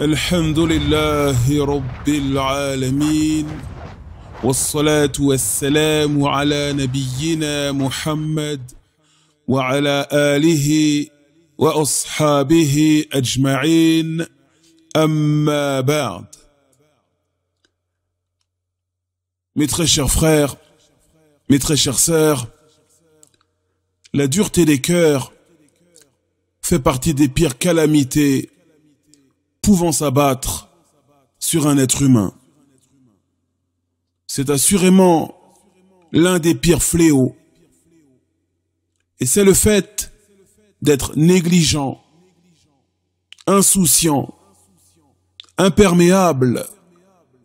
الحمد لله رب العالمين والصلاة والسلام على نبينا محمد وعلى آله وأصحابه أجمعين أما بعد Mes très chers frères, mes très chères sœurs, la dureté des cœurs fait partie des pires calamités pouvant s'abattre sur un être humain. C'est assurément l'un des pires fléaux. Et c'est le fait d'être négligent, insouciant, imperméable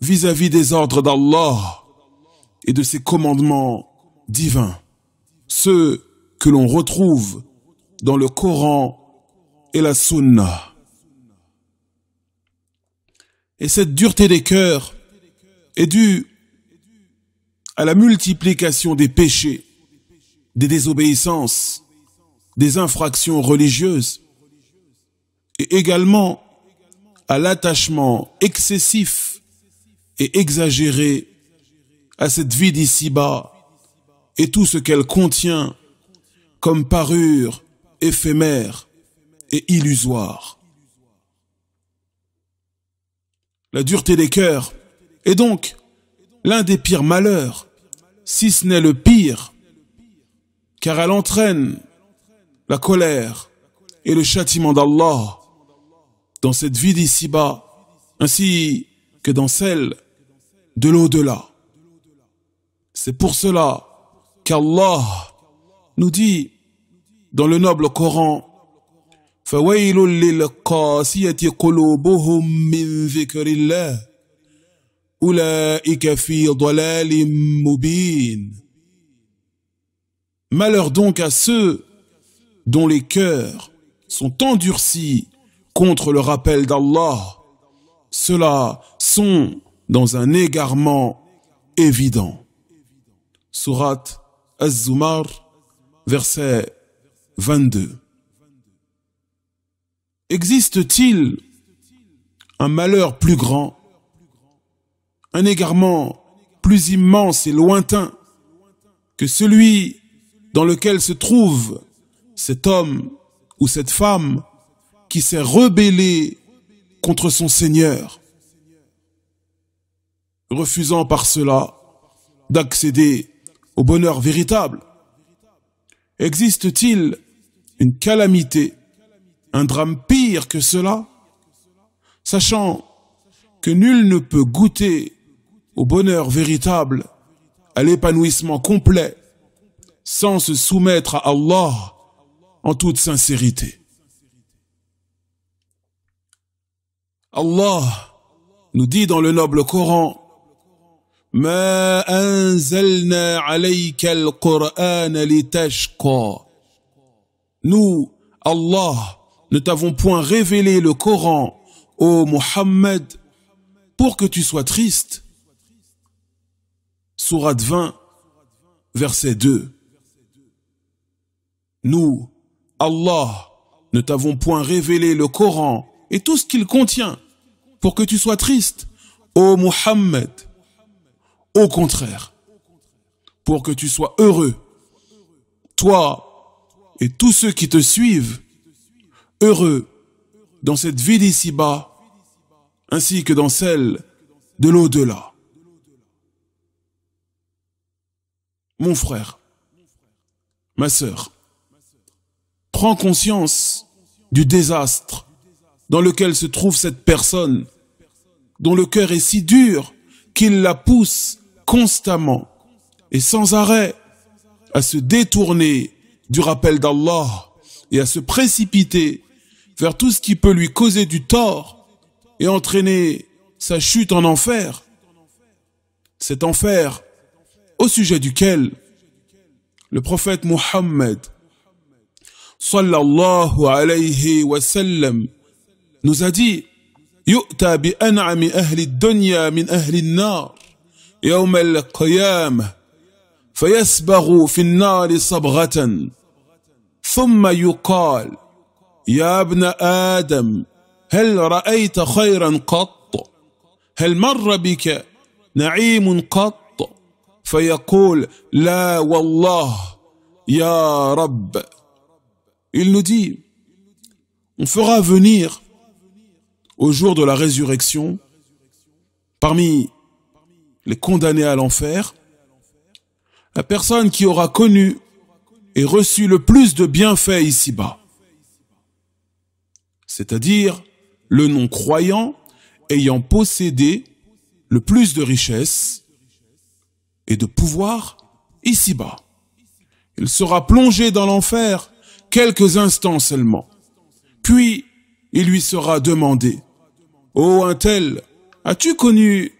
vis-à-vis des ordres d'Allah et de ses commandements divins, ceux que l'on retrouve dans le Coran et la Sunna. Et cette dureté des cœurs est due à la multiplication des péchés, des désobéissances, des infractions religieuses, et également à l'attachement excessif et exagéré à cette vie d'ici-bas et tout ce qu'elle contient comme parure éphémère et illusoire. la dureté des cœurs, est donc l'un des pires malheurs, si ce n'est le pire, car elle entraîne la colère et le châtiment d'Allah dans cette vie d'ici-bas, ainsi que dans celle de l'au-delà. C'est pour cela qu'Allah nous dit dans le noble Coran Malheur donc à ceux dont les cœurs sont endurcis contre le rappel d'Allah. Ceux-là sont dans un égarement évident. Surat Az-Zumar, verset 22. Existe-t-il un malheur plus grand, un égarement plus immense et lointain que celui dans lequel se trouve cet homme ou cette femme qui s'est rebellé contre son Seigneur, refusant par cela d'accéder au bonheur véritable Existe-t-il une calamité un drame pire que cela, sachant que nul ne peut goûter au bonheur véritable, à l'épanouissement complet, sans se soumettre à Allah en toute sincérité. Allah nous dit dans le noble Coran, al-Qur'an litashqa. Nous, Allah, ne t'avons point révélé le Coran, ô Muhammad, pour que tu sois triste. Sourate 20, verset 2. Nous, Allah, ne t'avons point révélé le Coran et tout ce qu'il contient pour que tu sois triste, ô Muhammad. Au contraire, pour que tu sois heureux, toi et tous ceux qui te suivent heureux dans cette vie d'ici-bas, ainsi que dans celle de l'au-delà. Mon frère, ma sœur, prends conscience du désastre dans lequel se trouve cette personne dont le cœur est si dur qu'il la pousse constamment et sans arrêt à se détourner du rappel d'Allah et à se précipiter vers tout ce qui peut lui causer du tort et entraîner sa chute en enfer. Cet enfer au sujet duquel le prophète Muhammad sallallahu alayhi wa sallam nous a dit يؤتى بأنعم أهل الدنيا من أهل النار يوم القيامة فيسبغ في النار صبغة ثم يقال يا Adam il nous dit on fera venir au jour de la résurrection parmi les condamnés à l'enfer la personne qui aura connu et reçu le plus de bienfaits ici-bas c'est-à-dire le non-croyant ayant possédé le plus de richesses et de pouvoir ici-bas. Il sera plongé dans l'enfer quelques instants seulement. Puis il lui sera demandé, Ô oh, un tel, as-tu connu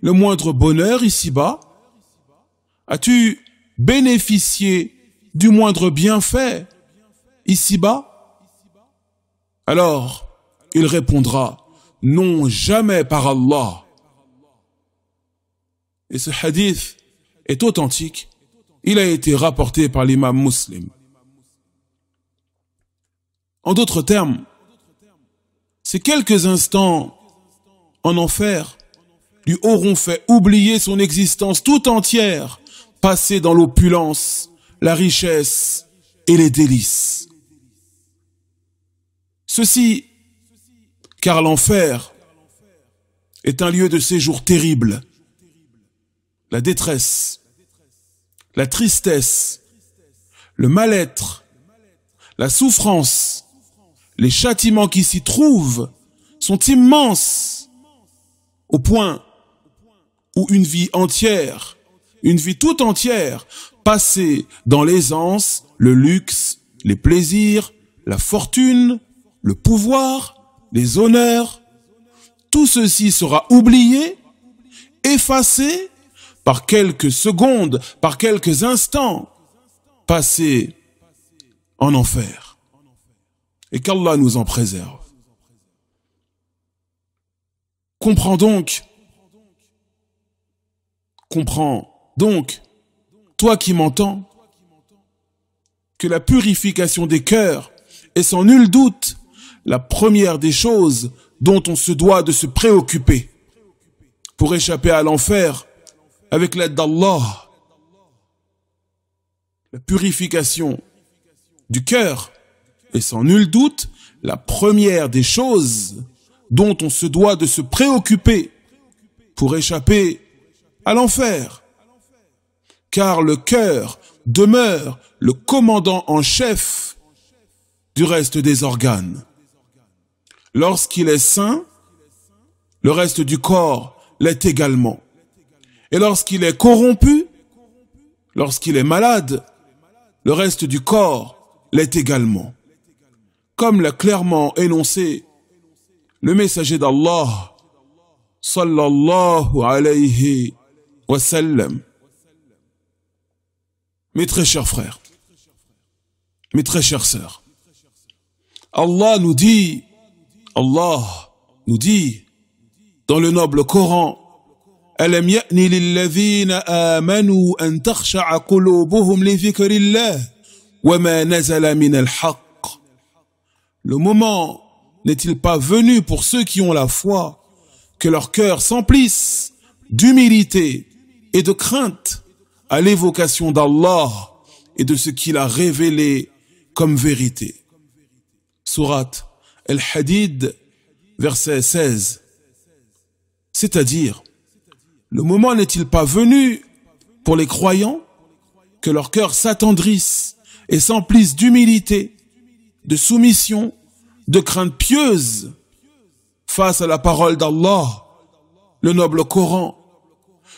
le moindre bonheur ici-bas As-tu bénéficié du moindre bienfait ici-bas alors, il répondra, non jamais par Allah. Et ce hadith est authentique. Il a été rapporté par l'imam muslim. En d'autres termes, ces quelques instants en enfer lui auront fait oublier son existence tout entière, passée dans l'opulence, la richesse et les délices. Ceci, car l'enfer est un lieu de séjour terrible. La détresse, la tristesse, le mal-être, la souffrance, les châtiments qui s'y trouvent sont immenses au point où une vie entière, une vie toute entière, passée dans l'aisance, le luxe, les plaisirs, la fortune, le pouvoir, les honneurs, tout ceci sera oublié, effacé par quelques secondes, par quelques instants passés en enfer. Et qu'Allah nous en préserve. Comprends donc, comprends donc, toi qui m'entends, que la purification des cœurs est sans nul doute la première des choses dont on se doit de se préoccuper pour échapper à l'enfer avec l'aide d'Allah. La purification du cœur est sans nul doute la première des choses dont on se doit de se préoccuper pour échapper à l'enfer. Car le cœur demeure le commandant en chef du reste des organes. Lorsqu'il est saint, le reste du corps l'est également. Et lorsqu'il est corrompu, lorsqu'il est malade, le reste du corps l'est également. Comme l'a clairement énoncé le messager d'Allah, sallallahu alayhi wa sallam. Mes très chers frères, mes très chères sœurs, Allah nous dit Allah nous dit dans le noble Coran Le moment n'est-il pas venu pour ceux qui ont la foi que leur cœur s'emplisse d'humilité et de crainte à l'évocation d'Allah et de ce qu'il a révélé comme vérité. Sourate El hadid verset 16. C'est-à-dire, le moment n'est-il pas venu pour les croyants que leur cœur s'attendrisse et s'emplisse d'humilité, de soumission, de crainte pieuse face à la parole d'Allah, le noble Coran.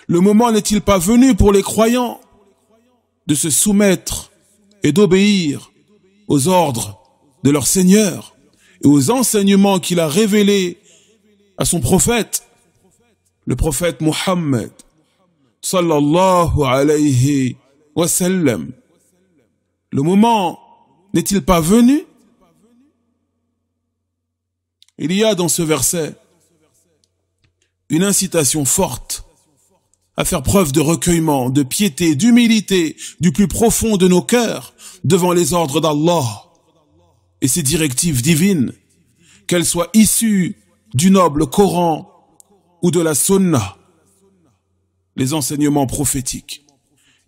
Le moment n'est-il pas venu pour les croyants de se soumettre et d'obéir aux ordres de leur Seigneur et aux enseignements qu'il a révélés à son prophète, le prophète Muhammad, sallallahu alayhi wa sallam. Le moment n'est-il pas venu Il y a dans ce verset une incitation forte à faire preuve de recueillement, de piété, d'humilité du plus profond de nos cœurs devant les ordres d'Allah et ses directives divines, qu'elles soient issues du noble Coran ou de la Sunna, les enseignements prophétiques.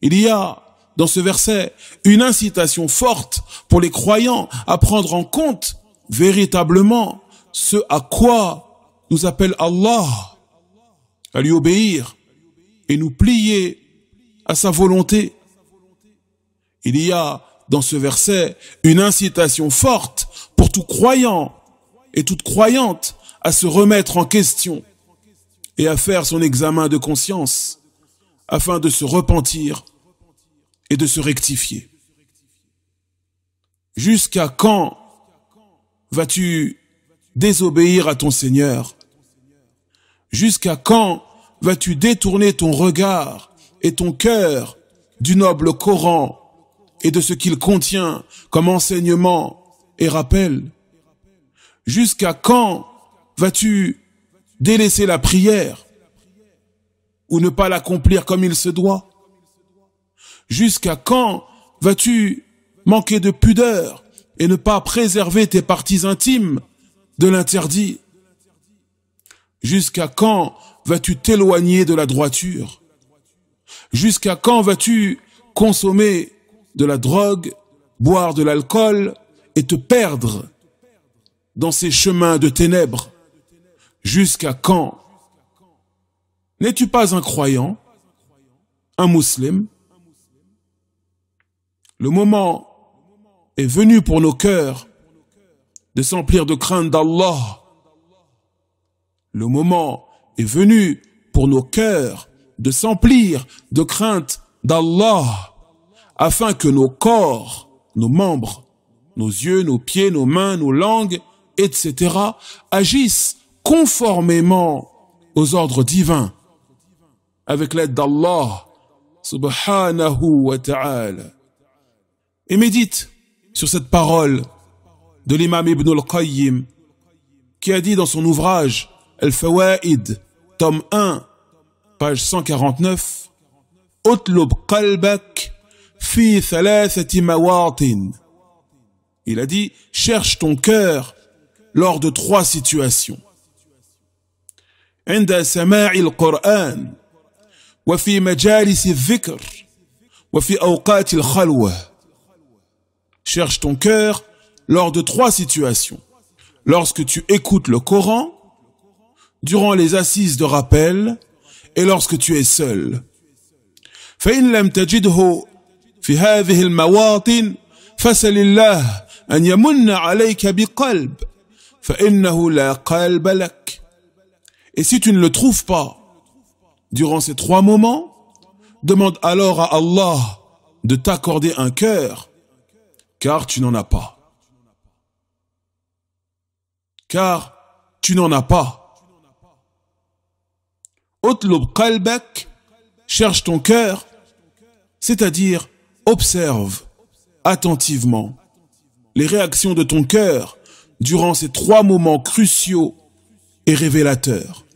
Il y a dans ce verset une incitation forte pour les croyants à prendre en compte véritablement ce à quoi nous appelle Allah, à lui obéir et nous plier à sa volonté. Il y a dans ce verset une incitation forte pour tout croyant et toute croyante à se remettre en question et à faire son examen de conscience afin de se repentir et de se rectifier. Jusqu'à quand vas-tu désobéir à ton Seigneur Jusqu'à quand vas-tu détourner ton regard et ton cœur du noble Coran et de ce qu'il contient comme enseignement et rappel Jusqu'à quand vas-tu délaisser la prière ou ne pas l'accomplir comme il se doit Jusqu'à quand vas-tu manquer de pudeur et ne pas préserver tes parties intimes de l'interdit Jusqu'à quand vas-tu t'éloigner de la droiture Jusqu'à quand vas-tu consommer de la drogue, boire de l'alcool et te perdre dans ces chemins de ténèbres. Jusqu'à quand N'es-tu pas un croyant, un musulman Le moment est venu pour nos cœurs de s'emplir de crainte d'Allah. Le moment est venu pour nos cœurs de s'emplir de crainte d'Allah afin que nos corps, nos membres, nos yeux, nos pieds, nos mains, nos langues, etc., agissent conformément aux ordres divins, avec l'aide d'Allah, subhanahu wa ta'ala. Et médite sur cette parole de l'imam Ibn al-Qayyim, qui a dit dans son ouvrage Al-Fawaid, tome 1, page 149, il a dit, cherche ton cœur lors de trois situations. Cherche ton cœur lors de trois situations. Lorsque tu écoutes le Coran, durant les assises de rappel et lorsque tu es seul. Et si tu ne le trouves pas durant ces trois moments, demande alors à Allah de t'accorder un cœur, car tu n'en as pas. Car tu n'en as pas. cherche ton cœur, c'est-à-dire Observe attentivement les réactions de ton cœur durant ces trois moments cruciaux et révélateurs.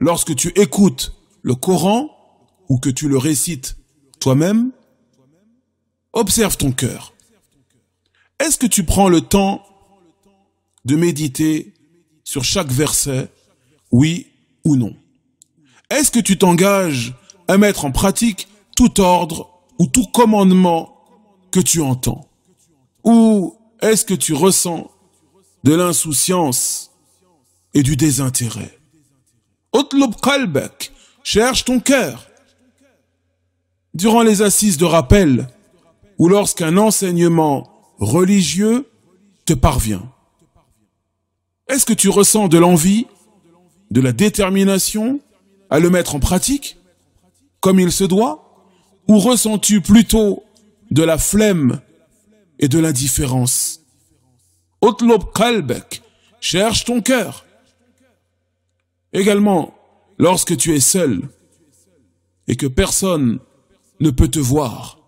Lorsque tu écoutes le Coran ou que tu le récites toi-même, observe ton cœur. Est-ce que tu prends le temps de méditer sur chaque verset, oui ou non Est-ce que tu t'engages à mettre en pratique tout ordre ou tout commandement que tu entends Ou est-ce que tu ressens de l'insouciance et du désintérêt cherche ton cœur. Durant les assises de rappel ou lorsqu'un enseignement religieux te parvient, est-ce que tu ressens de l'envie, de la détermination à le mettre en pratique comme il se doit ou ressens-tu plutôt de la flemme et de l'indifférence Otlob kalbek, cherche ton cœur. Également, lorsque tu es seul et que personne ne peut te voir,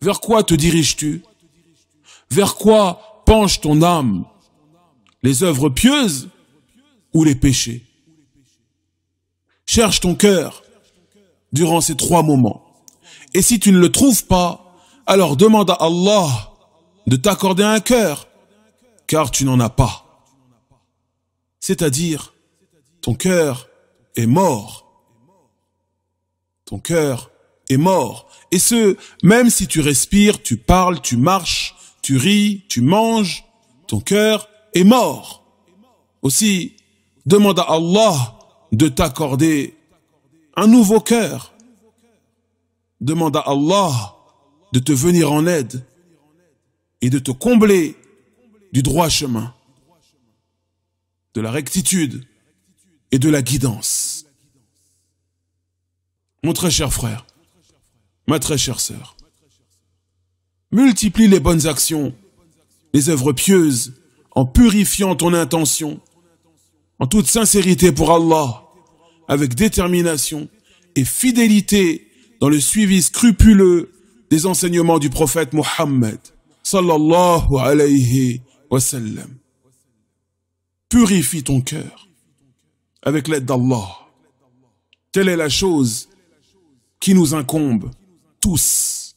vers quoi te diriges-tu Vers quoi penche ton âme Les œuvres pieuses ou les péchés Cherche ton cœur durant ces trois moments. Et si tu ne le trouves pas, alors demande à Allah de t'accorder un cœur, car tu n'en as pas. C'est-à-dire, ton cœur est mort. Ton cœur est mort. Et ce, même si tu respires, tu parles, tu marches, tu ris, tu manges, ton cœur est mort. Aussi, demande à Allah de t'accorder un nouveau cœur. Demande à Allah de te venir en aide et de te combler du droit chemin, de la rectitude et de la guidance. Mon très cher frère, ma très chère sœur, multiplie les bonnes actions, les œuvres pieuses, en purifiant ton intention, en toute sincérité pour Allah, avec détermination et fidélité dans le suivi scrupuleux des enseignements du prophète Mohammed sallallahu wa Purifie ton cœur avec l'aide d'Allah. Telle est la chose qui nous incombe tous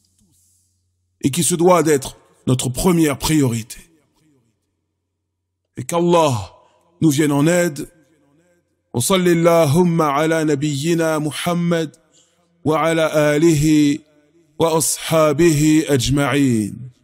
et qui se doit d'être notre première priorité. Et qu'Allah nous vienne en aide وصل اللهم على نبينا محمد وعلى اله واصحابه اجمعين